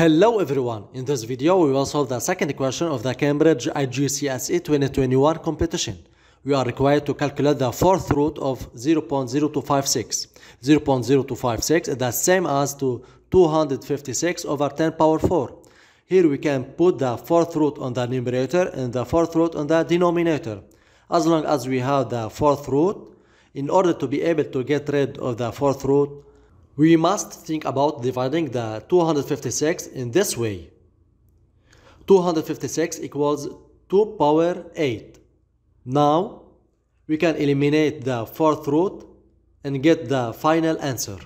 Hello everyone, in this video we will solve the second question of the Cambridge IGCSE 2021 competition. We are required to calculate the fourth root of 0.0256. 0.0256 is the same as to 256 over 10 power 4. Here we can put the fourth root on the numerator and the fourth root on the denominator. As long as we have the fourth root, in order to be able to get rid of the fourth root, we must think about dividing the 256 in this way. 256 equals 2 power 8. Now, we can eliminate the fourth root and get the final answer.